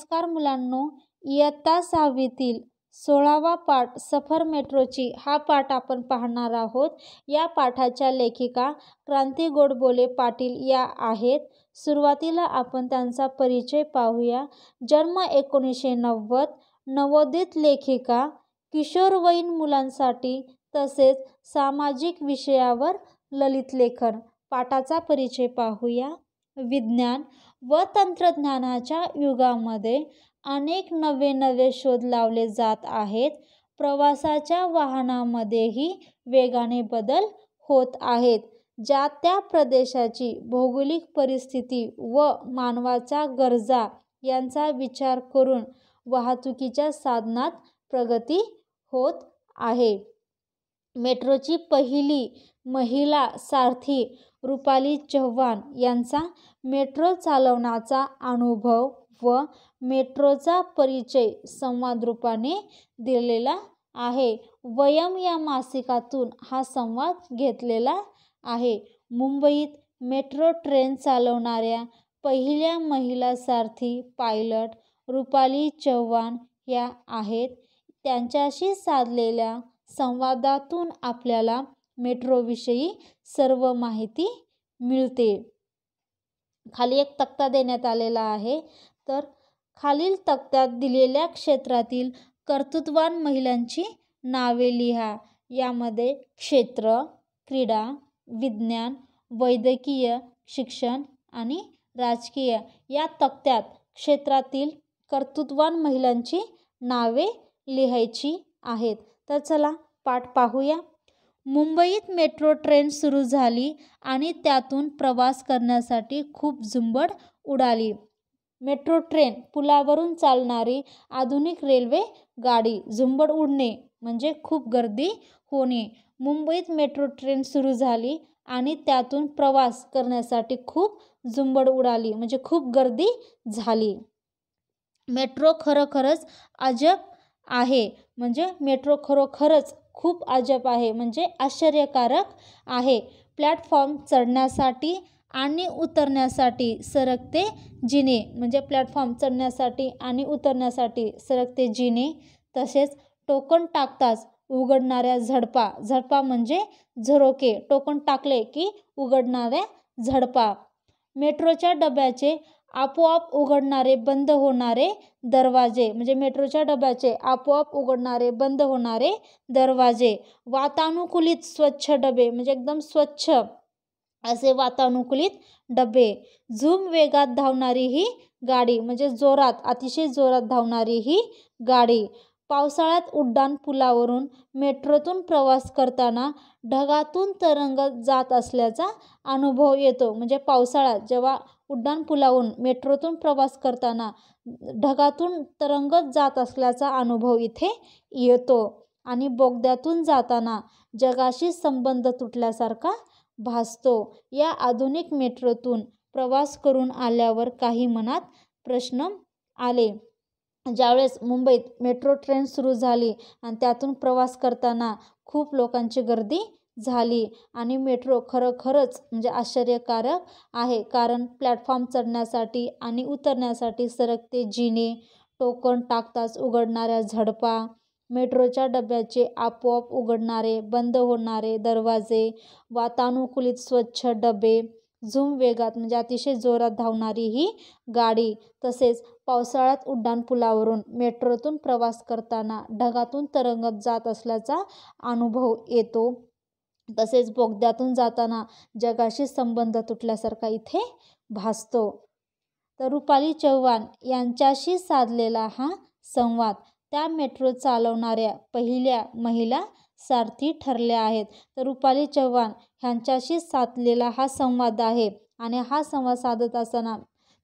नमस्कार मुलांनो इयत्ता सहावीतील सोळावा पाठ सफर मेट्रोची हा पाठ आपण पाहणार आहोत या पाठाच्या लेखिका क्रांती गोडबोले पाटील या आहेत सुरुवातीला आपण त्यांचा परिचय पाहूया जन्म एकोणीसशे नव्वद नवोदित लेखिका किशोरवयीन मुलांसाठी तसेच सामाजिक विषयावर ललित लेखन पाठाचा परिचय पाहूया विज्ञान व तंत्रज्ञानाच्या युगामध्ये अनेक नवे नवे शोध लावले जात आहेत प्रवासाच्या वाहनामध्येही वेगाने बदल होत आहेत ज्या त्या प्रदेशाची भौगोलिक परिस्थिती व मानवाचा गरजा यांचा विचार करून वाहतुकीच्या साधनात प्रगती होत आहे मेट्रोची पहिली महिला सारथी रुपाली चव्हाण यांचा मेट्रो चालवण्याचा अनुभव व मेट्रोचा परिचय संवाद रूपाने दिलेला आहे वयम या मासिकातून हा संवाद घेतलेला आहे मुंबईत मेट्रो ट्रेन चालवणाऱ्या पहिल्या महिला सारथी पायलट रुपाली चव्हाण या आहेत त्यांच्याशी साधलेल्या संवादातून आपल्याला मेट्रोविषयी सर्व माहिती मिळते खाली एक तक्ता देण्यात आलेला आहे तर खालील तक्त्यात दिलेल्या क्षेत्रातील कर्तृत्वान महिलांची नावे लिहा यामध्ये क्षेत्र क्रीडा विज्ञान वैद्यकीय शिक्षण आणि राजकीय या तक्त्यात क्षेत्रातील कर्तृत्वान महिलांची नावे लिहायची आहेत तर चला पाठ पाहूया मुंबईत मेट्रो ट्रेन सुरू झाली आणि त्यातून प्रवास करण्यासाठी खूप झुंबड उडाली मेट्रो ट्रेन पुलावरून चालणारी आधुनिक रेल्वे गाडी झुंबड उडणे म्हणजे खूप गर्दी होणे मुंबईत मेट्रो ट्रेन सुरू झाली आणि त्यातून प्रवास करण्यासाठी खूप झुंबड उडाली म्हणजे खूप गर्दी झाली मेट्रो खरोखरच अजब आहे म्हणजे मेट्रो खरोखरच खूप अजब आहे म्हणजे आश्चर्यकारक आहे प्लॅटफॉर्म चढण्यासाठी आणि उतरण्यासाठी सरकते जिने म्हणजे प्लॅटफॉर्म चढण्यासाठी आणि उतरण्यासाठी सरकते जिने तसेच टोकन टाकताच उघडणाऱ्या झडपा झडपा म्हणजे झरोके टोकन टाकले की उघडणाऱ्या झडपा मेट्रोच्या डब्याचे आपोआप उघडणारे बंद होणारे दरवाजे म्हणजे मेट्रोच्या डब्याचे आपोआप उघडणारे बंद होणारे दरवाजे वातानुकूलित स्वच्छ डबे म्हणजे एकदम स्वच्छ असे वातानुकूलित डबे झूम वेगात धावणारी ही गाडी म्हणजे जोरात अतिशय जोरात धावणारी ही गाडी पावसाळ्यात उड्डाण पुलावरून मेट्रोतून प्रवास करताना ढगातून तरंगत जात असल्याचा अनुभव येतो म्हणजे पावसाळ्यात जेव्हा पुलावून मेट्रोतून प्रवास करताना ढगातून तरंगत जात असल्याचा अनुभव इथे येतो आणि बोगद्यातून जाताना जगाशी संबंध तुटल्यासारखा भासतो या आधुनिक मेट्रोतून प्रवास करून आल्यावर काही मनात प्रश्न आले ज्यावेळेस मुंबईत मेट्रो ट्रेन सुरू झाली आणि त्यातून प्रवास करताना खूप लोकांची गर्दी झाली आणि मेट्रो खरोखरच म्हणजे आश्चर्यकारक आहे कारण प्लॅटफॉर्म चढण्यासाठी आणि उतरण्यासाठी सरकते जिने टोकन टाकताच उघडणाऱ्या झडपा मेट्रोच्या डब्याचे आपोआप उघडणारे बंद होणारे दरवाजे वातानुकूलित स्वच्छ डबे झूम वेगात म्हणजे अतिशय जोरात धावणारी ही गाडी तसेच पावसाळ्यात उड्डाणपुलावरून मेट्रोतून प्रवास करताना ढगातून तरंगत जात असल्याचा अनुभव येतो तसेच बोगद्यातून जाताना जगाशी संबंध तुटल्यासारखा इथे भासतो तर रुपाली चव्हाण यांच्याशी साधलेला हा संवाद त्या मेट्रो चालवणाऱ्या पहिल्या महिला सारथी ठरल्या आहेत तर रुपाली चव्हाण ह्यांच्याशी साधलेला हा संवाद आहे आणि हा संवाद साधत असताना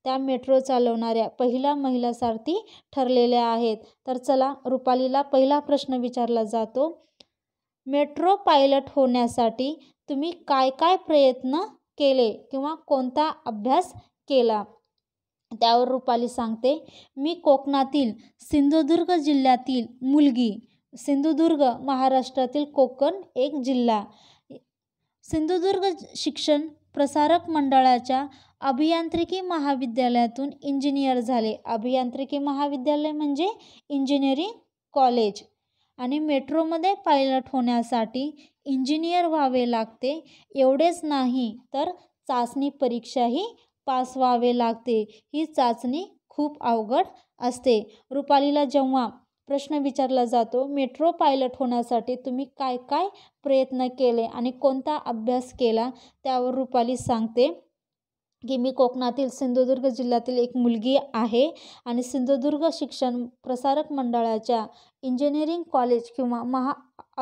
त्या मेट्रो चालवणाऱ्या पहिल्या महिला सारथी ठरलेल्या आहेत तर चला रुपालीला पहिला प्रश्न विचारला जातो मेट्रो पायलट होण्यासाठी तुम्ही काय काय प्रयत्न केले किंवा कोणता अभ्यास केला त्यावर रुपाली सांगते मी कोकणातील सिंधुदुर्ग जिल्ह्यातील मुलगी सिंधुदुर्ग महाराष्ट्रातील कोकण एक जिल्हा सिंधुदुर्ग शिक्षण प्रसारक मंडळाच्या अभियांत्रिकी महाविद्यालयातून इंजिनियर झाले अभियांत्रिकी महाविद्यालय म्हणजे इंजिनिअरिंग कॉलेज आणि मेट्रोमध्ये पायलट होण्यासाठी इंजिनियर व्हावे लागते एवढेच नाही तर चाचणी परीक्षाही पास व्हावे लागते ही चाचणी खूप अवघड असते रुपालीला जेव्हा प्रश्न विचारला जातो मेट्रो पायलट होण्यासाठी तुम्ही काय काय प्रयत्न केले आणि कोणता अभ्यास केला त्यावर रुपाली सांगते की मी कोकणातील सिंधुदुर्ग जिल्ह्यातील एक मुलगी आहे आणि सिंधुदुर्ग शिक्षण प्रसारक मंडळाच्या इंजिनिअरिंग कॉलेज किंवा महा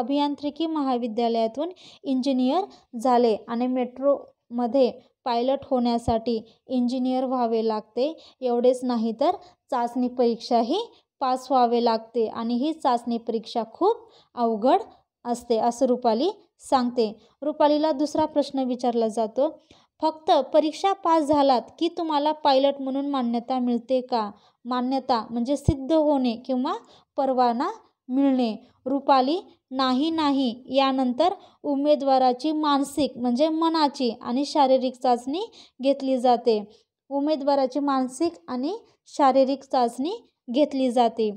अभियांत्रिकी महाविद्यालयातून इंजिनियर झाले आणि मेट्रोमध्ये पायलट होण्यासाठी इंजिनियर व्हावे लागते एवढेच नाही तर चाचणी परीक्षाही पास व्हावे लागते आणि ही चाचणी परीक्षा खूप अवघड असते असं रुपाली सांगते रुपालीला दुसरा प्रश्न विचारला जातो फक्त परीक्षा पास झालात की तुम्हाला पायलट म्हणून मान्यता मिळते का मान्यता म्हणजे सिद्ध होणे किंवा परवाना मिळणे रुपाली नाही नाही यानंतर उमेदवाराची मानसिक म्हणजे मनाची आणि शारीरिक चाचणी घेतली जाते उमेदवाराची मानसिक आणि शारीरिक चाचणी घेतली जाते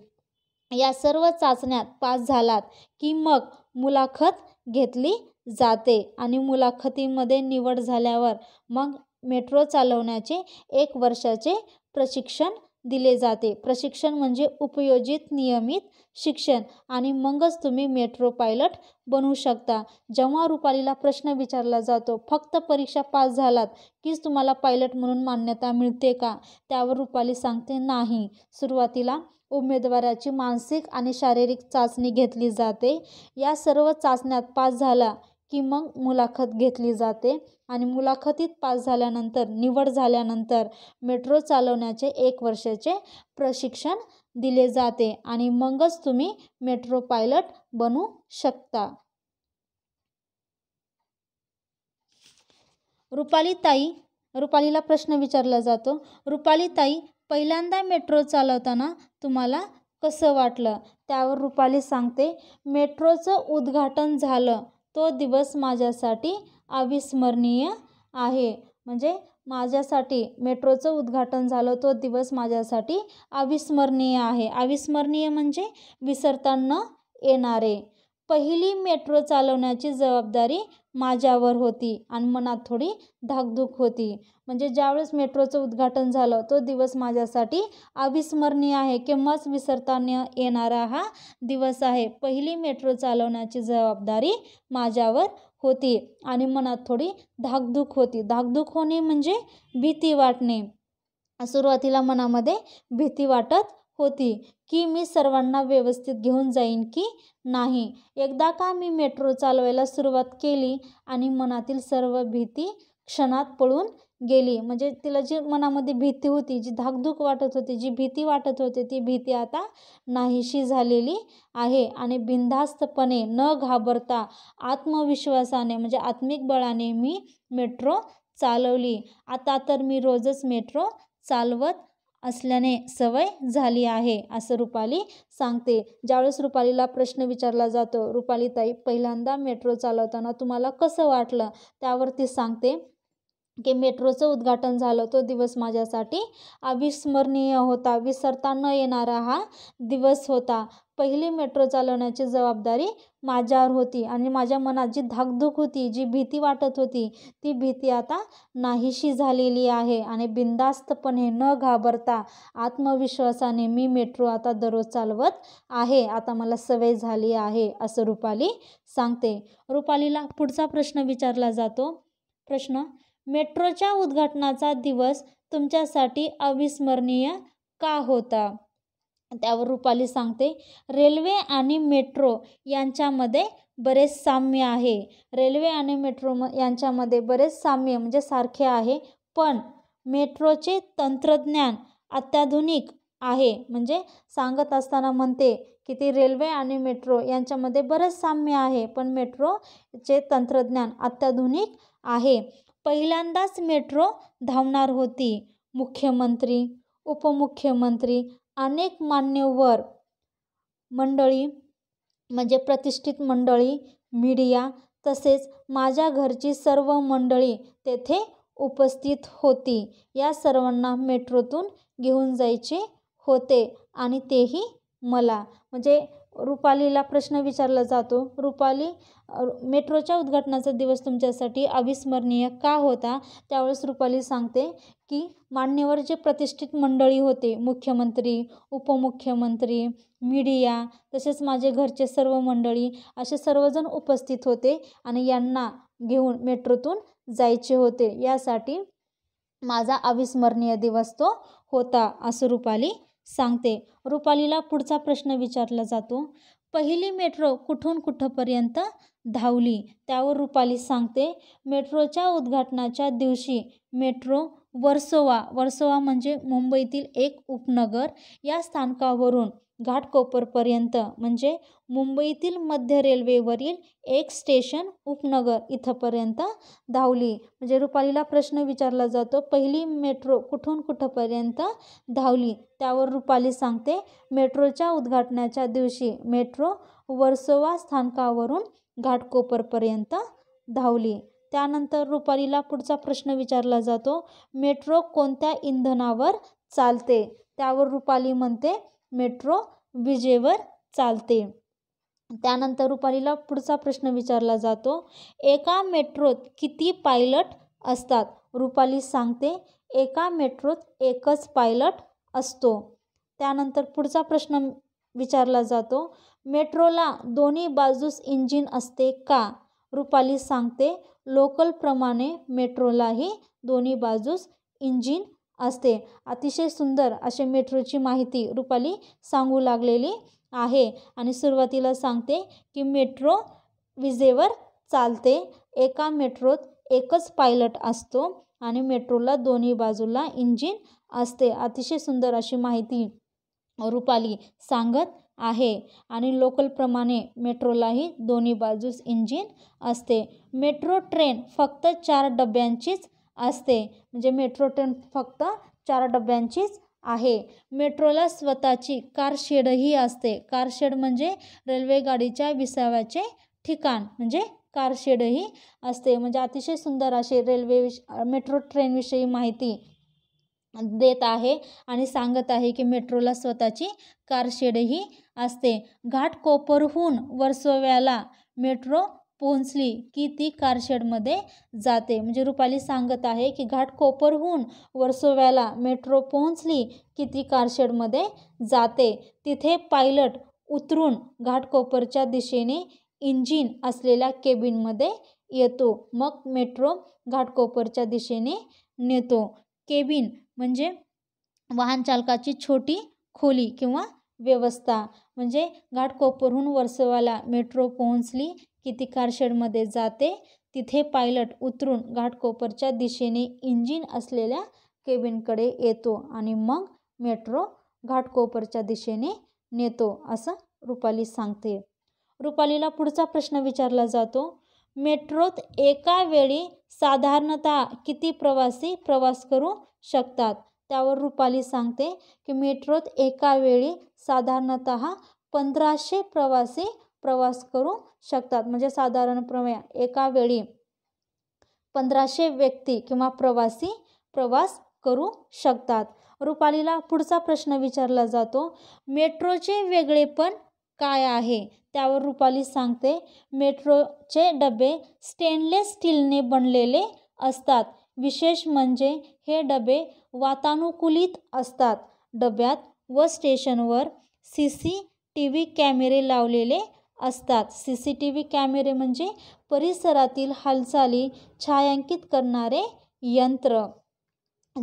या सर्व चाचण्यात पास झालात की मग मुलाखत घेतली जाते आणि मुलाखतीमध्ये निवड झाल्यावर मग मेट्रो चालवण्याचे एक वर्षाचे प्रशिक्षण दिले जाते प्रशिक्षण म्हणजे उपयोजित नियमित शिक्षण आणि मगच तुम्ही मेट्रो पायलट बनवू शकता जेव्हा रुपालीला प्रश्न विचारला जातो फक्त परीक्षा पास झालात कीच तुम्हाला पायलट म्हणून मान्यता मिळते का त्यावर रुपाली सांगते नाही सुरुवातीला उमेदवाराची मानसिक आणि शारीरिक चाचणी घेतली जाते या सर्व चाचण्यात पास झाला की मग मुलाखत घेतली जाते आणि मुलाखतीत पास झाल्यानंतर निवड झाल्यानंतर मेट्रो चालवण्याचे एक वर्षाचे प्रशिक्षण दिले जाते आणि मगच तुम्ही मेट्रो पायलट बनू शकता रुपालीताई रुपालीला प्रश्न विचारला जातो रुपालीताई पहिल्यांदा मेट्रो चालवताना तुम्हाला कसं वाटलं त्यावर रुपाली सांगते मेट्रोचं उद्घाटन झालं तो दिवस माझ्यासाठी अविस्मरणीय आहे म्हणजे माझ्यासाठी मेट्रोचं उद्घाटन झालं तो दिवस माझ्यासाठी अविस्मरणीय आहे अविस्मरणीय म्हणजे विसरता न येणारे पहिली मेट्रो चालवण्याची जबाबदारी माझ्यावर होती आणि मनात थोडी धाकधूक होती म्हणजे ज्यावेळेस मेट्रोचं उद्घाटन झालं तो दिवस माझ्यासाठी अविस्मरणीय आहे किंवाच विसरता येणारा हा दिवस आहे पहिली मेट्रो चालवण्याची जबाबदारी माझ्यावर होती आणि मनात थोडी धाकधूक होती धाकधूक होणे म्हणजे भीती वाटणे सुरुवातीला मनामध्ये भीती वाटत होती की मी सर्वांना व्यवस्थित घेऊन जाईन की नाही एकदा का मी मेट्रो चालवायला सुरुवात केली आणि मनातील सर्व भीती क्षणात पळून गेली म्हणजे तिला जी मनामध्ये भीती होती जी धाकधूक वाटत होती जी भीती वाटत होती ती भीती आता नाहीशी झालेली आहे आणि बिनधास्तपणे न घाबरता आत्मविश्वासाने म्हणजे आत्मिक बळाने मी मेट्रो चालवली आता तर मी रोजच मेट्रो चालवत असल्याने सवय झाली आहे असं रुपाली सांगते ज्यावेळेस रुपालीला प्रश्न विचारला जातो ताई पहिल्यांदा मेट्रो चालवताना तुम्हाला कसं वाटलं त्यावर ती सांगते की मेट्रोचं उद्घाटन झालं तो दिवस माझ्यासाठी अविस्मरणीय होता विसरता न येणारा हा दिवस होता पहिली मेट्रो चालवण्याची जबाबदारी माझ्यावर होती आणि माझ्या मनात जी धाकधूक होती जी भीती वाटत होती ती भीती आता नाहीशी झालेली आहे आणि बिंदास्तपणे न घाबरता आत्मविश्वासाने मी मेट्रो आता दररोज चालवत आहे आता मला सवय झाली आहे असं रुपाली सांगते रुपालीला पुढचा प्रश्न विचारला जातो प्रश्न मेट्रोच्या उद्घाटनाचा दिवस तुमच्यासाठी अविस्मरणीय का होता त्यावर रुपाली सांगते रेल्वे आणि मेट्रो यांच्यामध्ये बरेच साम्य आहे रेल्वे आणि मेट्रो म यांच्यामध्ये बरेच साम्य म्हणजे सारखे आहे पण मेट्रोचे तंत्रज्ञान अत्याधुनिक आहे म्हणजे सांगत असताना म्हणते की ती रेल्वे आणि मेट्रो यांच्यामध्ये बरंच साम्य आहे पण मेट्रोचे तंत्रज्ञान अत्याधुनिक आहे पहिल्यांदाच मेट्रो धावणार होती मुख्यमंत्री उपमुख्यमंत्री अनेक मान्यवर मंडळी म्हणजे प्रतिष्ठित मंडळी मीडिया तसेच माझ्या घरची सर्व मंडळी तेथे उपस्थित होती या सर्वांना मेट्रोतून घेऊन जायचे होते आणि तेही मला म्हणजे रुपालीला प्रश्न विचारला जातो रुपाली मेट्रोच्या उद्घाटनाचा दिवस तुमच्यासाठी अविस्मरणीय का होता त्यावेळेस रुपाली सांगते की मान्यवर जे प्रतिष्ठित मंडळी होते मुख्यमंत्री उपमुख्यमंत्री मीडिया तसेच माझे घरचे सर्व मंडळी असे सर्वजण उपस्थित होते आणि यांना घेऊन मेट्रोतून जायचे होते यासाठी माझा अविस्मरणीय दिवस तो होता असं रुपाली सांगते रुपालीला पुढचा प्रश्न विचारला जातो पहिली मेट्रो कुठून कुठंपर्यंत धावली त्यावर रुपाली सांगते मेट्रोच्या उद्घाटनाच्या दिवशी मेट्रो वर्सोवा वर्सोवा म्हणजे मुंबईतील एक उपनगर या स्थानकावरून घाटकोपरपर्यंत म्हणजे मुंबईतील मध्य रेल्वेवरील एक स्टेशन उपनगर इथंपर्यंत धावली म्हणजे रुपालीला प्रश्न विचारला जातो पहिली मेट्रो कुठून कुठंपर्यंत धावली त्यावर रुपाली सांगते मेट्रोच्या उद्घाटनाच्या दिवशी मेट्रो वर्सोवा स्थानकावरून घाटकोपरपर्यंत धावली त्यानंतर रुपालीला पुढचा प्रश्न विचारला जातो मेट्रो कोणत्या इंधनावर चालते त्यावर रुपाली म्हणते मेट्रो विजेवर चालते त्यानंतर रुपालीला पुढचा प्रश्न विचारला जातो एका मेट्रोत किती पायलट असतात रुपाली सांगते एका मेट्रोत एकच पायलट असतो त्यानंतर पुढचा प्रश्न विचारला जातो मेट्रोला दोन्ही बाजूस इंजिन असते का रुपाली सांगते लोकलप्रमाणे मेट्रोलाही दोन्ही बाजूस इंजिन असते अतिशय सुंदर असे मेट्रोची माहिती रुपाली सांगू लागलेली आहे आणि सुरुवातीला सांगते की मेट्रो विजेवर चालते एका मेट्रोत एकच पायलट असतो आणि मेट्रोला दोन्ही बाजूला इंजिन असते अतिशय सुंदर अशी माहिती रुपाली सांगत आहे आणि लोकलप्रमाणे मेट्रोलाही दोन्ही बाजूस इंजिन असते मेट्रो ट्रेन फक्त चार डब्यांचीच असते म्हणजे मेट्रो ट्रेन फक्त चार डब्यांचीच आहे मेट्रोला स्वतःची कारशेडही असते कारशेड म्हणजे रेल्वेगाडीच्या विसाव्याचे ठिकाण म्हणजे कारशेडही असते म्हणजे अतिशय सुंदर अशी रेल्वे विश मेट्रो ट्रेनविषयी माहिती देत आहे आणि सांगत आहे की मेट्रोला स्वतःची कारशेडही असते घाटकोपरहून वर्सोव्याला मेट्रो पोहोचली की ती कारशेडमध्ये जाते म्हणजे रुपाली सांगत आहे की घाटकोपरहून वर्सोव्याला मेट्रो पोहोचली की ती कारशेडमध्ये जाते तिथे पायलट उतरून घाटकोपरच्या दिशेने इंजिन असलेल्या केबिनमध्ये येतो मग मेट्रो घाटकोपरच्या दिशेने नेतो केबिन म्हणजे वाहन चालकाची छोटी खोली किंवा व्यवस्था म्हणजे घाटकोपरहून वर्सोवाला मेट्रो पोहोचली की ती कारशेडमध्ये जाते तिथे पायलट उतरून घाटकोपरच्या दिशेने इंजिन असलेल्या केबिनकडे येतो आणि मग मेट्रो घाटकोपरच्या दिशेने नेतो असं रुपाली सांगते रुपालीला पुढचा प्रश्न विचारला जातो मेट्रोत एका वेळी साधारणतः किती प्रवासी प्रवास करू शकतात त्यावर रुपाली सांगते की मेट्रोत एका वेळी साधारणत पंधराशे प्रवासी प्रवास करू शकतात म्हणजे साधारणप्रमे एका वेळी पंधराशे व्यक्ती किंवा प्रवासी प्रवास करू शकतात रुपालीला पुढचा प्रश्न विचारला जातो मेट्रोचे वेगळेपण काय आहे त्यावर रुपाली सांगते मेट्रोचे डबे स्टेनलेस स्टीलने बनलेले असतात विशेष म्हणजे हे डबे वातानुकूलित असतात डब्यात व स्टेशनवर सी सी टी व्ही कॅमेरे लावलेले असतात सी सी टी व्ही कॅमेरे म्हणजे परिसरातील हालचाली छायांकित करणारे यंत्र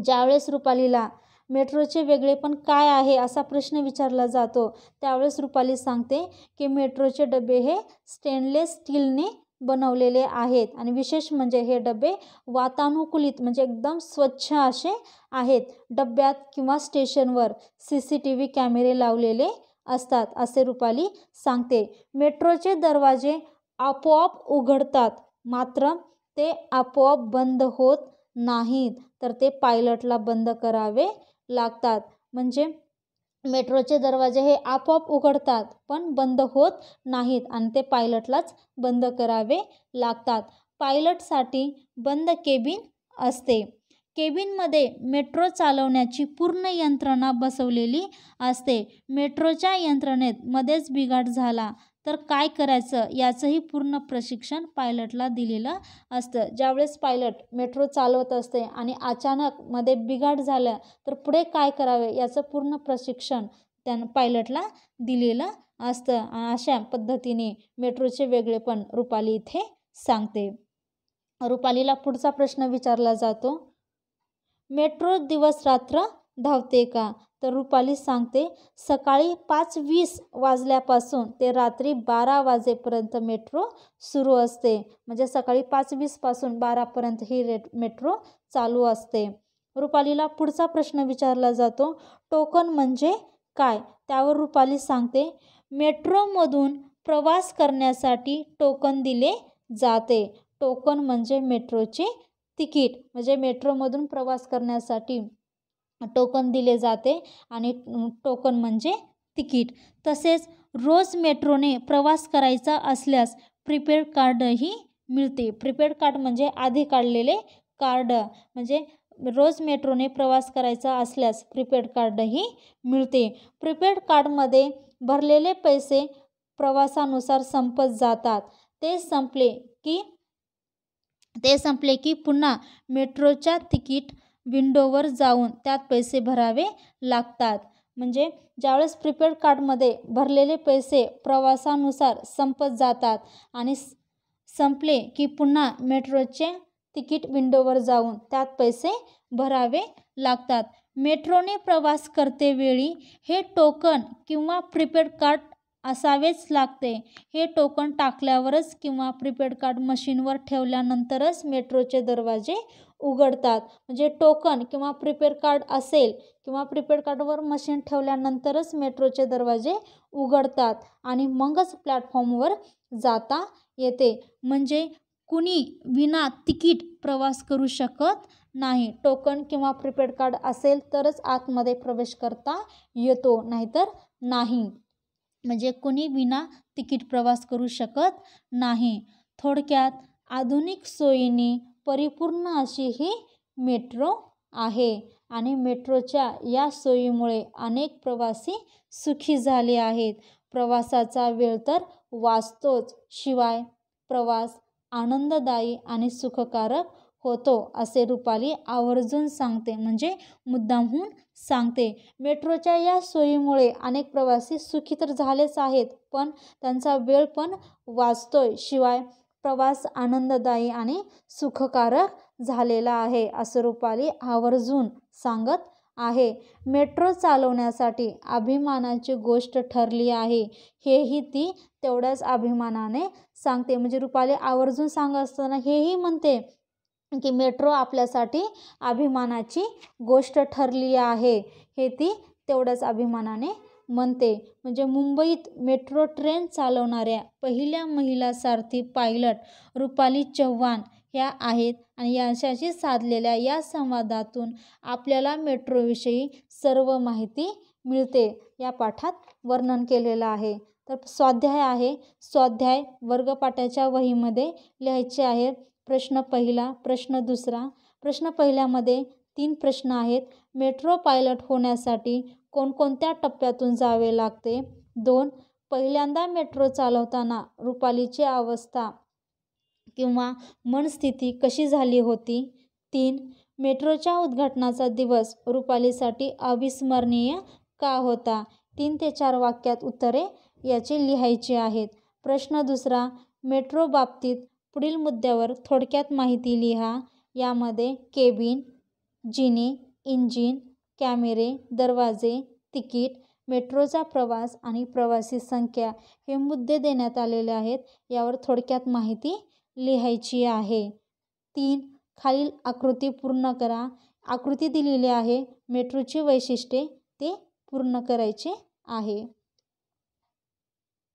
ज्यावेळेस रुपालीला मेट्रोचे वेगळे पण काय आहे असा प्रश्न विचारला जातो त्यावेळेस रुपाली सांगते की मेट्रोचे डबे हे स्टेनलेस स्टीलने बनवलेले आहेत आणि विशेष म्हणजे हे डबे वातानुकूलित म्हणजे एकदम स्वच्छ असे आहेत डब्यात किंवा स्टेशनवर सी सी टी व्ही कॅमेरे लावलेले असतात असे रुपाली सांगते मेट्रोचे दरवाजे आपोआप उघडतात मात्र ते आपोआप बंद होत नाहीत तर ते पायलटला बंद करावे लागतात म्हणजे मेट्रोचे दरवाजे हे आपोआप उघडतात पण बंद होत नाहीत आणि ते पायलटलाच बंद करावे लागतात पायलटसाठी बंद केबिन असते केबिनमध्ये मेट्रो चालवण्याची पूर्ण यंत्रणा बसवलेली असते मेट्रोच्या यंत्रणेत मध्येच बिघाड झाला तर काय करायचं याचंही पूर्ण प्रशिक्षण पायलटला दिलेलं असतं ज्यावेळेस पायलट मेट्रो चालवत असते आणि अचानक मध्ये बिघाड झालं तर पुढे काय करावे याचं पूर्ण प्रशिक्षण त्या पायलटला दिलेलं असतं अशा पद्धतीने मेट्रोचे वेगळेपण रुपाली इथे सांगते रुपालीला पुढचा प्रश्न विचारला जातो मेट्रो दिवस रात्र धावते का तर रुपाली सांगते सकाळी पाच वीस वाजल्यापासून ते रात्री बारा वाजेपर्यंत मेट्रो सुरू असते म्हणजे सकाळी पाच वीसपासून बारापर्यंत ही रेट मेट्रो चालू असते रुपालीला पुढचा प्रश्न विचारला जातो टोकन म्हणजे काय त्यावर रुपाली सांगते मेट्रोमधून प्रवास करण्यासाठी टोकन दिले जाते टोकन म्हणजे मेट्रोचे तिकीट म्हणजे मेट्रोमधून प्रवास करण्यासाठी टोकन दिले जाते आणि टोकन म्हणजे तिकीट तसेच रोज मेट्रोने प्रवास करायचा असल्यास प्रिपेड कार्डही मिळते प्रिपेड कार्ड म्हणजे आधी काढलेले कार्ड म्हणजे रोज मेट्रोने प्रवास करायचा असल्यास प्रिपेड कार्डही मिळते प्रिपेड कार्डमध्ये भरलेले पैसे प्रवासानुसार संपत जातात ते संपले की ते संपले की पुन्हा मेट्रोच्या तिकीट विंडोवर जाऊन त्यात पैसे भरावे लागतात म्हणजे ज्यावेळेस प्रिपेड कार्डमध्ये भरलेले पैसे प्रवासानुसार संपत जातात आणि संपले की पुन्हा मेट्रोचे तिकीट विंडोवर जाऊन त्यात पैसे भरावे लागतात मेट्रोने प्रवास करते वेळी हे टोकन किंवा प्रिपेड कार्ड असावेच लागते हे टोकन टाकल्यावरच किंवा प्रिपेड कार्ड मशीनवर ठेवल्यानंतरच मेट्रोचे दरवाजे उघडतात म्हणजे टोकन किंवा प्रिपेड कार्ड असेल किंवा प्रिपेड कार्डवर मशीन ठेवल्यानंतरच मेट्रोचे दरवाजे उघडतात आणि मगच प्लॅटफॉर्मवर जाता येते म्हणजे कुणी विना तिकीट प्रवास करू शकत नाही टोकन किंवा प्रिपेड कार्ड असेल तरच आतमध्ये प्रवेश करता येतो नाहीतर नाही म्हणजे कुणी विना तिकीट प्रवास करू शकत नाही थोडक्यात आधुनिक सोयीने परिपूर्ण अशी ही मेट्रो आहे आणि मेट्रोच्या या सोयीमुळे अनेक प्रवासी सुखी झाले आहेत प्रवासाचा वेळ तर वाचतोच शिवाय प्रवास आनंददायी आणि सुखकारक होतो असे रुपाली आवर्जून सांगते म्हणजे मुद्दामहून सांगते मेट्रोच्या या सोयीमुळे अनेक प्रवासी सुखी तर झालेच आहेत पण त्यांचा वेळ पण वाचतोय शिवाय प्रवास आनंददायी आणि सुखकारक झालेला आहे असं रुपाली आवर्जून सांगत आहे मेट्रो चालवण्यासाठी अभिमानाची गोष्ट ठरली आहे हेही ती तेवढ्याच अभिमानाने सांगते म्हणजे रुपाली आवर्जून सांगत असताना हेही म्हणते की मेट्रो आपल्यासाठी अभिमानाची गोष्ट ठरली आहे हे ती तेवढ्याच अभिमानाने म्हणते म्हणजे मुंबईत मेट्रो ट्रेन चालवणाऱ्या पहिल्या महिला सारथी पायलट रुपाली चव्हाण ह्या आहेत आणि यांच्याशी साधलेल्या या संवादातून आपल्याला मेट्रोविषयी सर्व माहिती मिळते या पाठात वर्णन केलेलं आहे तर स्वाध्याय आहे स्वाध्याय वर्गपाठाच्या वहीमध्ये लिहायचे आहे प्रश्न पहिला प्रश्न दुसरा प्रश्न पहिल्यामध्ये तीन प्रश्न आहेत मेट्रो पायलट होण्यासाठी कोणकोणत्या टप्प्यातून जावे लागते दोन पहिल्यांदा मेट्रो चालवताना रुपालीची अवस्था किंवा मनस्थिती कशी झाली होती तीन मेट्रोच्या उद्घाटनाचा दिवस रुपालीसाठी अविस्मरणीय का होता तीन ते चार वाक्यात उत्तरे याची लिहायची आहेत प्रश्न दुसरा मेट्रो बाबतीत पुढील मुद्द्यावर थोडक्यात माहिती लिहा यामध्ये केबिन जिनी इंजिन कॅमेरे दरवाजे तिकीट मेट्रोचा प्रवास आणि प्रवासी संख्या हे मुद्दे देण्यात आलेले आहेत यावर थोडक्यात माहिती लिहायची आहे तीन खालील आकृती पूर्ण करा आकृती दिलेली आहे मेट्रोची वैशिष्ट्ये ते पूर्ण करायचे आहे